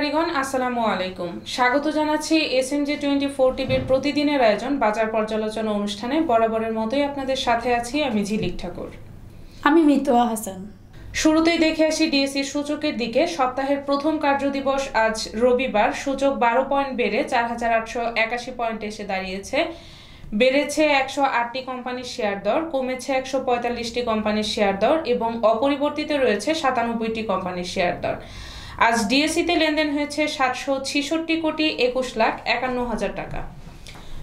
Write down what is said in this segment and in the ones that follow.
কারীগণ আসসালামু আলাইকুম স্বাগত জানাচ্ছি S M J twenty four টিভির প্রতিদিনের আয়োজন বাজার পর্যালোচনা অনুষ্ঠানে বরাবরের মতোই আপনাদের সাথে আছি আমি ঝিলিক ঠাকুর আমি মিতুয়া হাসান শুরুতেই দেখে আসি ডিএসসি সূচকের দিকে সপ্তাহের প্রথম কার্যদিবস আজ রবিবার সূচক বারো পয়েন্ট বেড়ে চার হাজার আটশো একাশি পয়েন্টে এসে দাঁড়িয়েছে বেড়েছে একশো আটটি কোম্পানির শেয়ার দর কমেছে একশো পঁয়তাল্লিশটি কোম্পানির শেয়ার দর এবং অপরিবর্তিত রয়েছে সাতানব্বইটি কোম্পানির শেয়ার দর আজ ডিএসিতে লেনদেন হয়েছে সাতশো ছিষট্টি কোটি একুশ লাখ একান্ন হাজার টাকা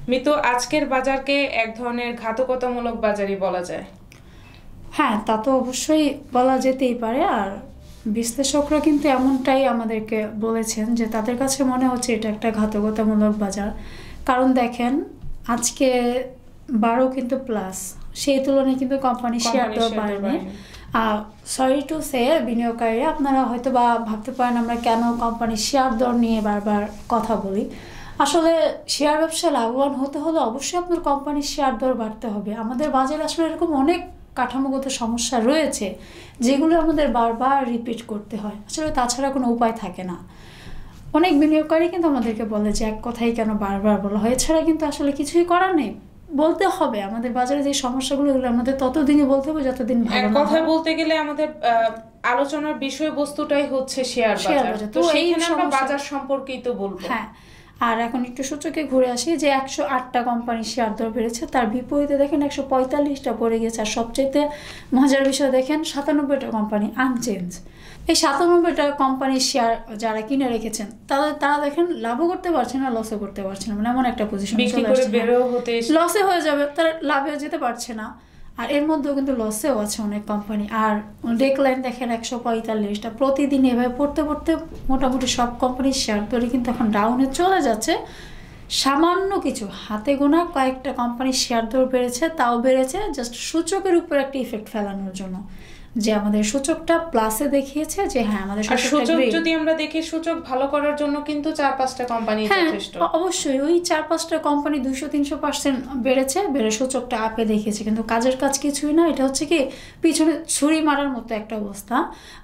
মৃত আজকের বাজারকে এক ধরনের ঘাতকতামূলক বাজারই বলা যায় হ্যাঁ তা তো অবশ্যই বলা যেতেই পারে আর বিশ্লেষকরা কিন্তু এমনটাই আমাদেরকে বলেছেন যে তাদের কাছে মনে হচ্ছে এটা একটা ঘাতকতামূলক বাজার কারণ দেখেন আজকে বারো কিন্তু প্লাস সেই তুলনায় কিন্তু কোম্পানি শেয়ার দর বাড়েনি সরি টু সে বিনিয়োগকারীরা আপনারা হয়তো বা ভাবতে পারেন আমরা কেন কোম্পানির শেয়ার দর নিয়ে বারবার কথা বলি আসলে শেয়ার ব্যবসা লাভবান হতে হলে অবশ্যই আপনার কোম্পানির শেয়ার দর বাড়তে হবে আমাদের বাজারে আসলে এরকম অনেক কাঠামোগত সমস্যা রয়েছে যেগুলো আমাদের বারবার রিপিট করতে হয় আসলে তাছাড়া কোনো উপায় থাকে না অনেক বিনিয়োগকারী কিন্তু আমাদেরকে বলে যে এক কথাই কেন বারবার বলা হয় এছাড়া কিন্তু আসলে কিছুই করার নেই বলতে হবে আমাদের বাজারে যে সমস্যাগুলো এগুলো আমাদের ততদিনই বলতে হবে যতদিন ভালো কথা বলতে গেলে আমাদের আলোচনার বিষয়বস্তুটাই হচ্ছে শেয়ার বাজার তো সেইখানে আমরা বাজার সম্পর্কেই তো বলবো হ্যাঁ আর এখন একটু সূচকে ঘুরে আসি যে একশো আটটা কোম্পানি শেয়ার দর বেড়েছে তার বিপরীতে দেখেন একশো পঁয়তাল্লিশটা পড়ে গেছে আর সবচেয়ে মজার বিষয় দেখেন সাতানব্বইটা কোম্পানি আনচেঞ্জ এই সাতানব্বইটা কোম্পানির শেয়ার যারা কিনে রেখেছেন তারা তারা দেখেন লাভও করতে পারছে না লসও করতে পারছে না মানে এমন একটা পজিশন লসে হয়ে যাবে তারা লাভে যেতে পারছে না আর এর মধ্যেও কিন্তু লসেও আছে অনেক কোম্পানি আর ডেকলাইন দেখেন একশো পঁয়তাল্লিশটা প্রতিদিন এভাবে পড়তে পড়তে মোটামুটি সব কোম্পানির শেয়ার তৈরি কিন্তু এখন ডাউনে চলে যাচ্ছে সামান্য কিছু হাতে গোনা কয়েকটা কোম্পানির শেয়ার দর বেড়েছে তাও বেড়েছে জাস্ট সূচকের উপর একটা ইফেক্ট ফেলানোর জন্য যে আমাদের সূচকটা প্লাসে দেখিয়েছে যে হ্যাঁ আমাদের সূচক যদি আমরা দেখি সূচক ভালো করার জন্য কিন্তু চার পাঁচটা কোম্পানি হ্যাঁ, যথেষ্ট অবশ্যই ওই চার পাঁচটা কোম্পানি দুইশো তিনশো পার্সেন্ট বেড়েছে বেড়ে সূচকটা আপে দেখিয়েছে কিন্তু কাজের কাজ কিছুই না এটা হচ্ছে কি পিছনে ছুরি মারার মতো একটা অবস্থা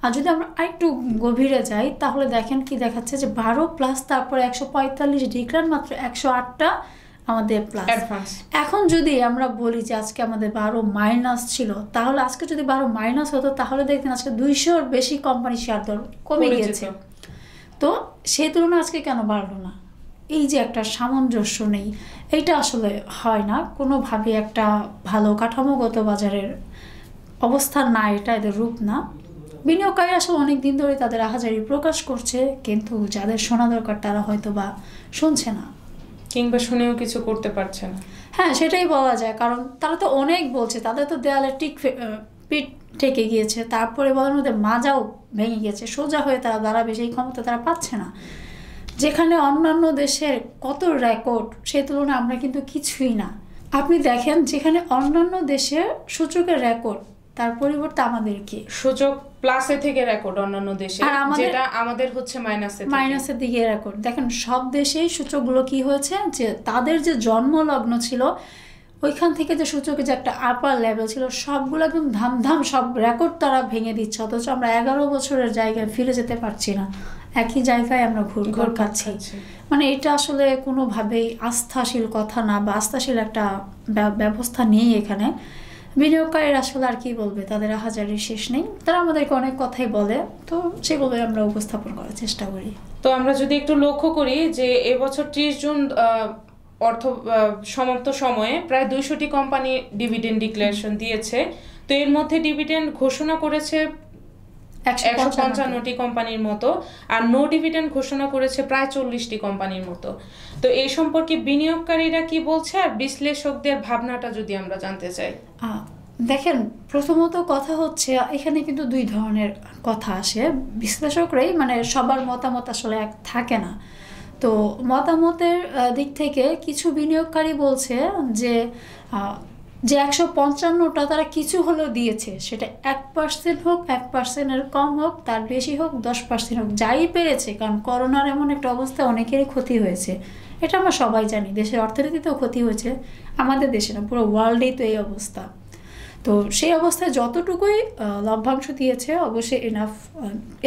আর যদি আমরা আরেকটু গভীরে যাই তাহলে দেখেন কি দেখাচ্ছে যে বারো প্লাস তারপরে একশো পঁয়তাল্লিশ ডিগ্রান মাত্র একশো আটটা আমাদের প্লাস এখন যদি আমরা বলি যে আজকে আমাদের বারো মাইনাস ছিল তাহলে আজকে যদি বারো মাইনাস হতো তাহলে দেখতেন আজকে দুইশোর বেশি কোম্পানি শেয়ার দর কমে গিয়েছে তো সেই তুলনায় আজকে কেন বাড়লো না এই যে একটা সামঞ্জস্য নেই এইটা আসলে হয় না কোনোভাবে একটা ভালো কাঠামোগত বাজারের অবস্থা না এটা এদের রূপ না বিনিয়োগকারী আসলে অনেক দিন ধরে তাদের আহাজারি প্রকাশ করছে কিন্তু যাদের শোনা দরকার তারা হয়তো বা শুনছে না কিংবা শুনেও কিছু করতে পারছে না হ্যাঁ সেটাই বলা যায় কারণ তারা তো অনেক বলছে তাদের তো দেয়ালে টিক পিঠ ঠেকে গিয়েছে তারপরে বলার মধ্যে মাজাও ভেঙে গিয়েছে সোজা হয়ে তারা দাঁড়াবে সেই ক্ষমতা তারা পাচ্ছে না যেখানে অন্যান্য দেশের কত রেকর্ড সে তুলনায় আমরা কিন্তু কিছুই না আপনি দেখেন যেখানে অন্যান্য দেশের সূচকের রেকর্ড তার পরিবর্তে আমাদেরকে সুযোগ প্লাসে থেকে রেকর্ড অন্যান্য দেশে আর যেটা আমাদের হচ্ছে মাইনাসে মাইনাসের দিকে রেকর্ড দেখেন সব দেশেই সূচকগুলো কি হয়েছে যে তাদের যে জন্ম লগ্ন ছিল ওইখান থেকে যে সূচকে যে একটা আপার লেভেল ছিল সবগুলো একদম ধামধাম সব রেকর্ড তারা ভেঙে দিচ্ছে অথচ আমরা এগারো বছরের জায়গায় ফিরে যেতে পারছি না একই জায়গায় আমরা ঘুর ঘুর খাচ্ছি মানে এটা আসলে কোনোভাবেই আস্থাশীল কথা না বা আস্থাশীল একটা ব্যবস্থা নেই এখানে বিনিয়োগকারীরা আসলে আর কি বলবে তাদের হাজারের শেষ নেই তারা আমাদেরকে অনেক কথাই বলে তো সেগুলোই আমরা উপস্থাপন করার চেষ্টা করি তো আমরা যদি একটু লক্ষ্য করি যে এবছর ত্রিশ জুন অর্থ সমাপ্ত সময়ে প্রায় দুইশোটি কোম্পানি ডিভিডেন্ড ডিক্লারেশন দিয়েছে তো এর মধ্যে ডিভিডেন্ড ঘোষণা করেছে একশো পঞ্চান্নটি কোম্পানির মতো আর নো ডিভিডেন্ড ঘোষণা করেছে প্রায় চল্লিশটি কোম্পানির মতো তো এই সম্পর্কে বিনিয়োগকারীরা কি বলছে আর বিশ্লেষকদের ভাবনাটা যদি আমরা জানতে চাই দেখেন প্রথমত কথা হচ্ছে এখানে কিন্তু দুই ধরনের কথা আসে বিশ্লেষকরাই মানে সবার মতামত আসলে এক থাকে না তো মতামতের দিক থেকে কিছু বিনিয়োগকারী বলছে যে যে একশো পঞ্চান্নটা তারা কিছু হলেও দিয়েছে সেটা এক পার্সেন্ট হোক এক পার্সেন্টের কম হোক তার বেশি হোক দশ পার্সেন্ট হোক যাই পেরেছে কারণ করোনার এমন একটা অবস্থা অনেকেরই ক্ষতি হয়েছে এটা আমরা সবাই জানি দেশের অর্থনীতিতেও ক্ষতি হয়েছে আমাদের দেশে না পুরো ওয়ার্ল্ডেই তো এই অবস্থা তো সেই অবস্থায় যতটুকুই লভ্যাংশ দিয়েছে অবশ্যই এনাফ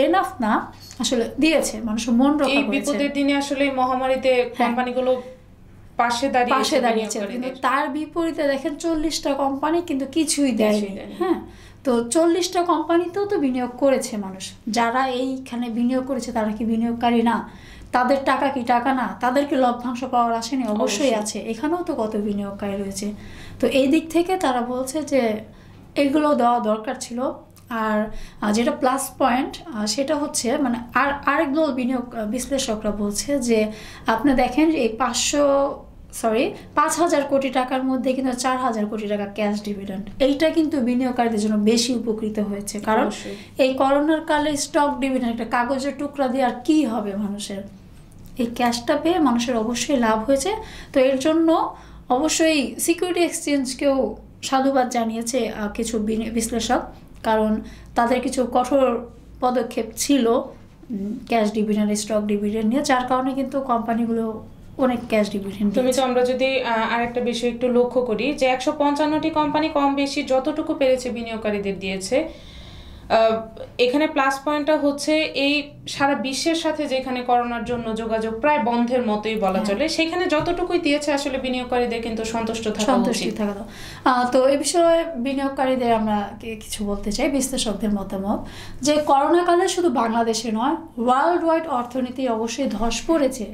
এনাফ না আসলে দিয়েছে মানুষের মন রক্ষা এই বিপদের দিনে আসলে মহামারীতে কোম্পানিগুলো হ্যাঁ। পাশে দাঁড়িয়ে পাশে দাঁড়িয়েছে কিন্তু তার বিপরীতে দেখেন চল্লিশটা কোম্পানি কিন্তু কিছুই দেয়নি হ্যাঁ তো চল্লিশটা কোম্পানিতেও তো বিনিয়োগ করেছে মানুষ যারা এইখানে বিনিয়োগ করেছে তারা কি বিনিয়োগকারী না তাদের টাকা কি টাকা না তাদেরকে লভ্যাংশ পাওয়ার আসেনি অবশ্যই আছে এখানেও তো কত বিনিয়োগকারী রয়েছে তো এই দিক থেকে তারা বলছে যে এগুলো দেওয়া দরকার ছিল আর যেটা প্লাস পয়েন্ট সেটা হচ্ছে মানে আর আরেকগুলো বিনিয়োগ বিশ্লেষকরা বলছে যে আপনি দেখেন এই পাঁচশো সরি পাঁচ হাজার কোটি টাকার মধ্যে কিন্তু চার হাজার কোটি টাকা ক্যাশ ডিভিডেন্ড এইটা কিন্তু বিনিয়োগকারীদের জন্য বেশি উপকৃত হয়েছে কারণ এই করোনার কালে স্টক ডিভিডেন্ড একটা কাগজের টুকরা দিয়ে আর কী হবে মানুষের এই ক্যাশটা পেয়ে মানুষের অবশ্যই লাভ হয়েছে তো এর জন্য অবশ্যই সিকিউরিটি এক্সচেঞ্জকেও সাধুবাদ জানিয়েছে কিছু বিশ্লেষক কারণ তাদের কিছু কঠোর পদক্ষেপ ছিল ক্যাশ ডিভিডেন্ড স্টক ডিভিডেন্ড নিয়ে যার কারণে কিন্তু কোম্পানিগুলো অনেক ক্যাশ ডিভিডেন্ড তুমি তো আমরা যদি আরেকটা বিষয় একটু লক্ষ্য করি যে একশো পঞ্চান্নটি কোম্পানি কম বেশি যতটুকু পেরেছে বিনিয়োগকারীদের দিয়েছে এখানে প্লাস পয়েন্টটা হচ্ছে এই সারা বিশ্বের সাথে যেখানে করোনার জন্য যোগাযোগ প্রায় বন্ধের মতোই বলা হ্যাঁ। চলে সেখানে যতটুকুই দিয়েছে আসলে বিনিয়োগকারীদের কিন্তু সন্তুষ্ট থাকা থাকা তো এ বিষয়ে বিনিয়োগকারীদের আমরা কিছু বলতে চাই বিশ্লেষকদের মতামত যে করোনাকালে শুধু বাংলাদেশে নয় ওয়ার্ল্ড ওয়াইড অর্থনীতি অবশ্যই ধস পড়েছে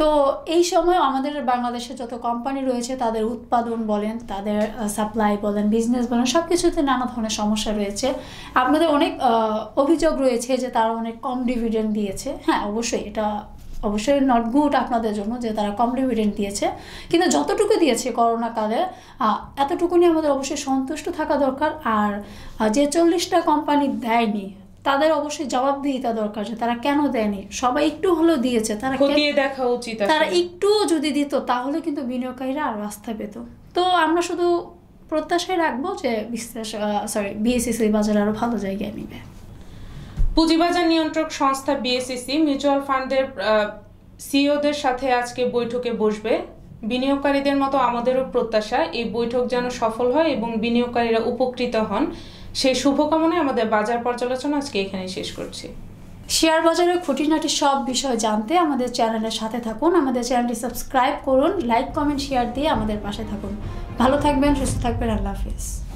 তো এই সময় আমাদের বাংলাদেশে যত কোম্পানি রয়েছে তাদের উৎপাদন বলেন তাদের সাপ্লাই বলেন বিজনেস বলেন সব কিছুতে নানা ধরনের সমস্যা রয়েছে আপনাদের অনেক অভিযোগ রয়েছে যে তারা অনেক কম ডিভিডেন্ড দিয়েছে হ্যাঁ অবশ্যই এটা অবশ্যই নট গুড আপনাদের জন্য যে তারা কম ডিভিডেন্ড দিয়েছে কিন্তু যতটুকু দিয়েছে করোনাকালে এতটুকু নিয়ে আমাদের অবশ্যই সন্তুষ্ট থাকা দরকার আর যে চল্লিশটা কোম্পানি দেয়নি তাদের অবশ্যই জবাবদিহিতা দরকার যে তারা কেন দেয়নি সবাই একটু হলেও দিয়েছে তারা খতিয়ে দেখা উচিত তারা একটু যদি দিত তাহলে কিন্তু বিনিয়োগকারীরা আর রাস্তা পেত তো আমরা শুধু প্রত্যাশায় রাখবো যে বিশ্লেষ সরি বিএসিসি বাজার আরও ভালো জায়গায় নেবে পুঁজিবাজার নিয়ন্ত্রক সংস্থা বিএসিসি মিউচুয়াল ফান্ডের সিইওদের সাথে আজকে বৈঠকে বসবে বিনিয়োগকারীদের মতো আমাদেরও প্রত্যাশা এই বৈঠক যেন সফল হয় এবং বিনিয়োগকারীরা উপকৃত হন সেই শুভকামনায় আমাদের বাজার পর্যালোচনা আজকে এখানে শেষ করছি শেয়ার বাজারের খুঁটিনাটি সব বিষয় জানতে আমাদের চ্যানেলের সাথে থাকুন আমাদের চ্যানেলটি সাবস্ক্রাইব করুন লাইক কমেন্ট শেয়ার দিয়ে আমাদের পাশে থাকুন ভালো থাকবেন সুস্থ থাকবেন আল্লাহ হাফিজ